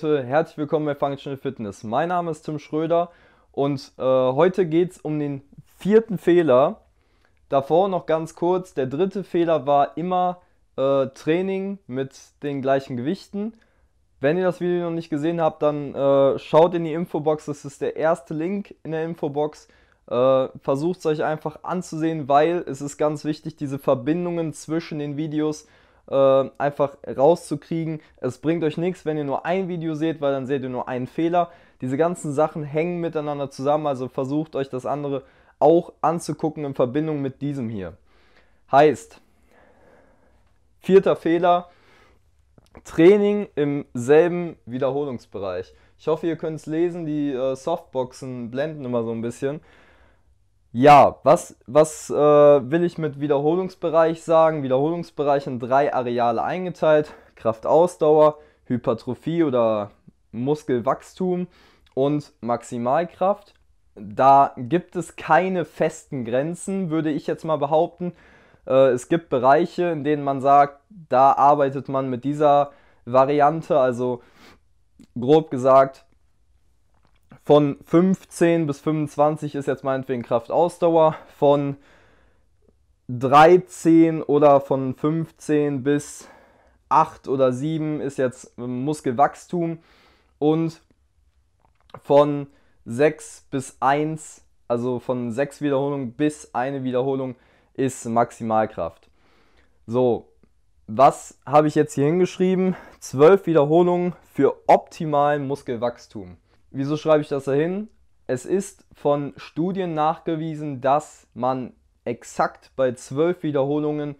Leute, herzlich willkommen bei Functional Fitness. Mein Name ist Tim Schröder und äh, heute geht es um den vierten Fehler. Davor noch ganz kurz, der dritte Fehler war immer äh, Training mit den gleichen Gewichten. Wenn ihr das Video noch nicht gesehen habt, dann äh, schaut in die Infobox, das ist der erste Link in der Infobox. Äh, Versucht es euch einfach anzusehen, weil es ist ganz wichtig, diese Verbindungen zwischen den Videos ähm, einfach rauszukriegen. Es bringt euch nichts, wenn ihr nur ein Video seht, weil dann seht ihr nur einen Fehler. Diese ganzen Sachen hängen miteinander zusammen, also versucht euch das andere auch anzugucken in Verbindung mit diesem hier. Heißt, vierter Fehler, Training im selben Wiederholungsbereich. Ich hoffe, ihr könnt es lesen, die äh, Softboxen blenden immer so ein bisschen. Ja, was, was äh, will ich mit Wiederholungsbereich sagen? Wiederholungsbereich in drei Areale eingeteilt: Kraftausdauer, Hypertrophie oder Muskelwachstum und Maximalkraft. Da gibt es keine festen Grenzen, würde ich jetzt mal behaupten. Äh, es gibt Bereiche, in denen man sagt, da arbeitet man mit dieser Variante, also grob gesagt, von 15 bis 25 ist jetzt meinetwegen Kraftausdauer. Von 13 oder von 15 bis 8 oder 7 ist jetzt Muskelwachstum. Und von 6 bis 1, also von 6 Wiederholungen bis eine Wiederholung, ist Maximalkraft. So, was habe ich jetzt hier hingeschrieben? 12 Wiederholungen für optimalen Muskelwachstum. Wieso schreibe ich das dahin? Es ist von Studien nachgewiesen, dass man exakt bei 12 Wiederholungen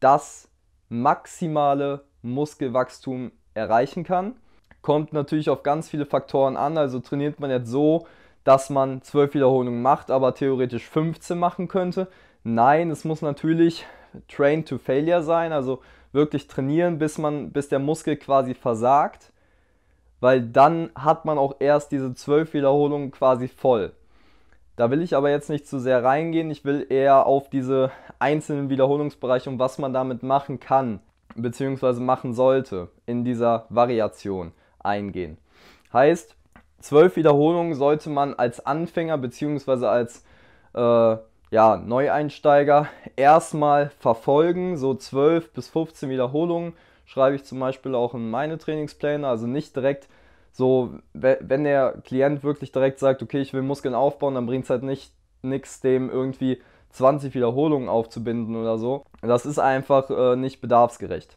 das maximale Muskelwachstum erreichen kann. Kommt natürlich auf ganz viele Faktoren an. Also trainiert man jetzt so, dass man 12 Wiederholungen macht, aber theoretisch 15 machen könnte. Nein, es muss natürlich Train to Failure sein, also wirklich trainieren, bis man bis der Muskel quasi versagt weil dann hat man auch erst diese zwölf Wiederholungen quasi voll. Da will ich aber jetzt nicht zu sehr reingehen. Ich will eher auf diese einzelnen Wiederholungsbereiche und was man damit machen kann, bzw. machen sollte in dieser Variation eingehen. Heißt, zwölf Wiederholungen sollte man als Anfänger bzw. als äh, ja, Neueinsteiger erstmal verfolgen, so 12 bis 15 Wiederholungen schreibe ich zum Beispiel auch in meine Trainingspläne, also nicht direkt so, wenn der Klient wirklich direkt sagt, okay, ich will Muskeln aufbauen, dann bringt es halt nicht nichts, dem irgendwie 20 Wiederholungen aufzubinden oder so. Das ist einfach äh, nicht bedarfsgerecht.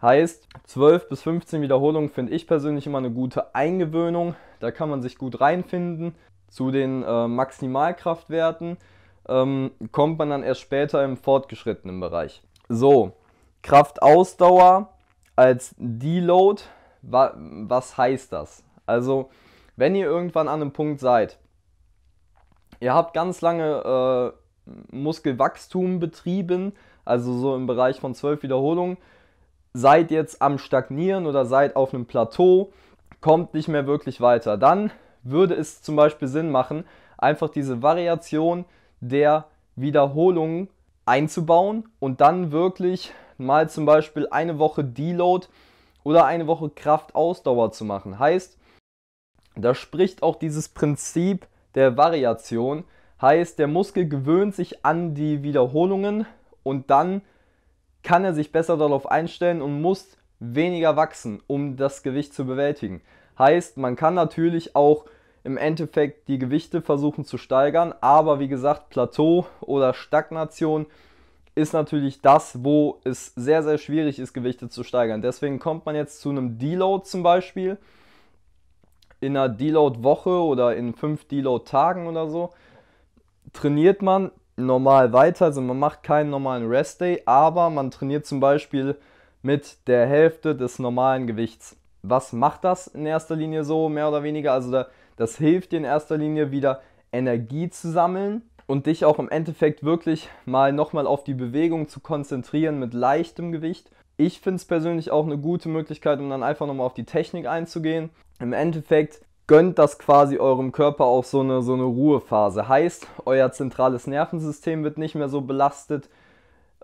Heißt, 12 bis 15 Wiederholungen finde ich persönlich immer eine gute Eingewöhnung. Da kann man sich gut reinfinden. Zu den äh, Maximalkraftwerten ähm, kommt man dann erst später im fortgeschrittenen Bereich. So, Kraftausdauer als Deload, wa was heißt das? Also, wenn ihr irgendwann an einem Punkt seid, ihr habt ganz lange äh, Muskelwachstum betrieben, also so im Bereich von 12 Wiederholungen, seid jetzt am Stagnieren oder seid auf einem Plateau, kommt nicht mehr wirklich weiter. Dann würde es zum Beispiel Sinn machen, einfach diese Variation der Wiederholungen einzubauen und dann wirklich mal zum Beispiel eine Woche Deload oder eine Woche Kraftausdauer zu machen. Heißt, da spricht auch dieses Prinzip der Variation. Heißt, der Muskel gewöhnt sich an die Wiederholungen und dann kann er sich besser darauf einstellen und muss weniger wachsen, um das Gewicht zu bewältigen. Heißt, man kann natürlich auch im Endeffekt die Gewichte versuchen zu steigern, aber wie gesagt, Plateau oder Stagnation ist natürlich das, wo es sehr, sehr schwierig ist, Gewichte zu steigern. Deswegen kommt man jetzt zu einem Deload zum Beispiel in einer Deload-Woche oder in fünf Deload-Tagen oder so. Trainiert man normal weiter, also man macht keinen normalen Rest-Day, aber man trainiert zum Beispiel mit der Hälfte des normalen Gewichts. Was macht das in erster Linie so, mehr oder weniger? Also das hilft dir in erster Linie wieder Energie zu sammeln, und dich auch im Endeffekt wirklich mal nochmal auf die Bewegung zu konzentrieren mit leichtem Gewicht. Ich finde es persönlich auch eine gute Möglichkeit, um dann einfach nochmal auf die Technik einzugehen. Im Endeffekt gönnt das quasi eurem Körper auch so eine, so eine Ruhephase. Heißt, euer zentrales Nervensystem wird nicht mehr so belastet.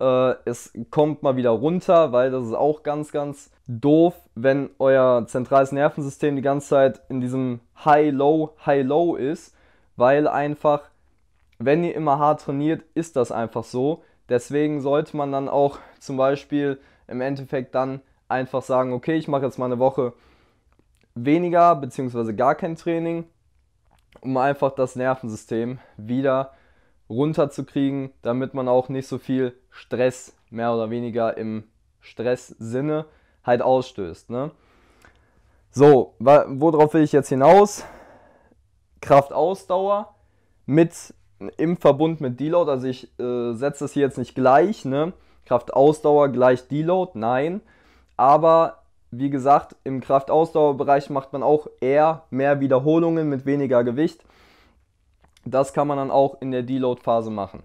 Äh, es kommt mal wieder runter, weil das ist auch ganz, ganz doof, wenn euer zentrales Nervensystem die ganze Zeit in diesem High-Low, High-Low ist, weil einfach wenn ihr immer hart trainiert, ist das einfach so. Deswegen sollte man dann auch zum Beispiel im Endeffekt dann einfach sagen, okay, ich mache jetzt mal eine Woche weniger beziehungsweise gar kein Training, um einfach das Nervensystem wieder runterzukriegen, damit man auch nicht so viel Stress mehr oder weniger im Stresssinne halt ausstößt. Ne? So, worauf will ich jetzt hinaus? Kraftausdauer mit im Verbund mit Deload. Also ich äh, setze das hier jetzt nicht gleich, ne? Kraftausdauer gleich Deload, nein. Aber wie gesagt, im Kraftausdauerbereich macht man auch eher mehr Wiederholungen mit weniger Gewicht. Das kann man dann auch in der Deload-Phase machen.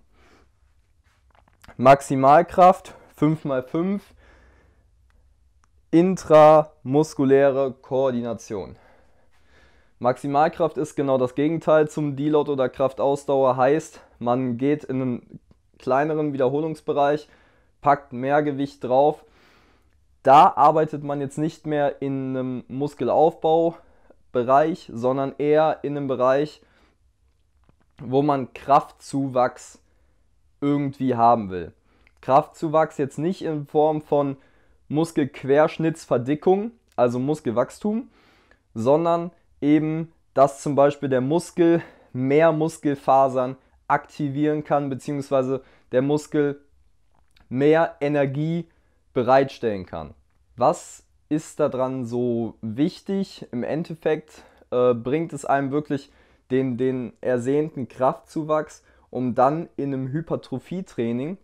Maximalkraft 5x5 intramuskuläre Koordination. Maximalkraft ist genau das Gegenteil zum Deload oder Kraftausdauer, heißt, man geht in einen kleineren Wiederholungsbereich, packt mehr Gewicht drauf. Da arbeitet man jetzt nicht mehr in einem Muskelaufbaubereich, sondern eher in einem Bereich, wo man Kraftzuwachs irgendwie haben will. Kraftzuwachs jetzt nicht in Form von Muskelquerschnittsverdickung, also Muskelwachstum, sondern eben, dass zum Beispiel der Muskel mehr Muskelfasern aktivieren kann, beziehungsweise der Muskel mehr Energie bereitstellen kann. Was ist daran so wichtig? Im Endeffekt äh, bringt es einem wirklich den, den ersehnten Kraftzuwachs, um dann in einem Hypertrophietraining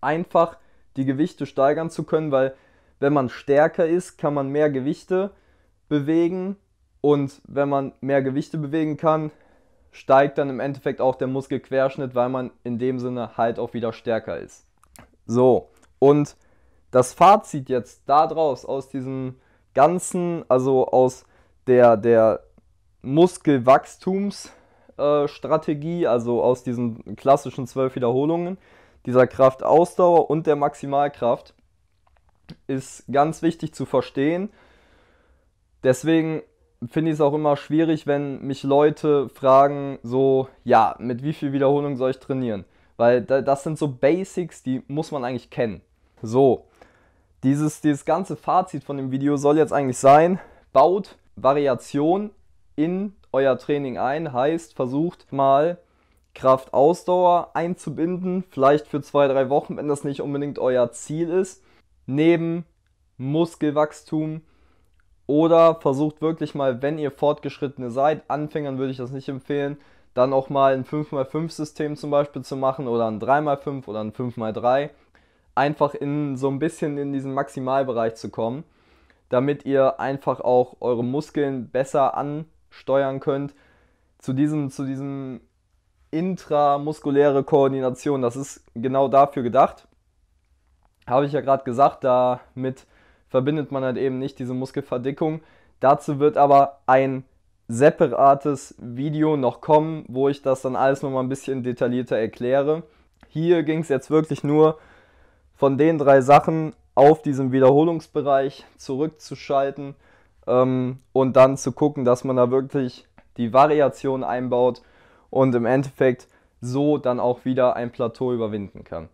einfach die Gewichte steigern zu können, weil wenn man stärker ist, kann man mehr Gewichte bewegen und wenn man mehr Gewichte bewegen kann, steigt dann im Endeffekt auch der Muskelquerschnitt, weil man in dem Sinne halt auch wieder stärker ist. So, und das Fazit jetzt daraus, aus diesem ganzen, also aus der, der Muskelwachstumsstrategie, äh, also aus diesen klassischen zwölf Wiederholungen, dieser Kraftausdauer und der Maximalkraft, ist ganz wichtig zu verstehen. Deswegen finde ich es auch immer schwierig, wenn mich Leute fragen, so, ja, mit wie viel Wiederholung soll ich trainieren? Weil das sind so Basics, die muss man eigentlich kennen. So, dieses, dieses ganze Fazit von dem Video soll jetzt eigentlich sein, baut Variation in euer Training ein, heißt, versucht mal Kraft-Ausdauer einzubinden, vielleicht für zwei, drei Wochen, wenn das nicht unbedingt euer Ziel ist, neben Muskelwachstum, oder versucht wirklich mal, wenn ihr Fortgeschrittene seid, Anfängern würde ich das nicht empfehlen, dann auch mal ein 5x5-System zum Beispiel zu machen oder ein 3x5 oder ein 5x3. Einfach in so ein bisschen in diesen Maximalbereich zu kommen, damit ihr einfach auch eure Muskeln besser ansteuern könnt. Zu diesem, zu diesem intramuskuläre Koordination, das ist genau dafür gedacht. Habe ich ja gerade gesagt, damit verbindet man halt eben nicht diese Muskelverdickung. Dazu wird aber ein separates Video noch kommen, wo ich das dann alles nochmal ein bisschen detaillierter erkläre. Hier ging es jetzt wirklich nur von den drei Sachen auf diesen Wiederholungsbereich zurückzuschalten ähm, und dann zu gucken, dass man da wirklich die Variation einbaut und im Endeffekt so dann auch wieder ein Plateau überwinden kann.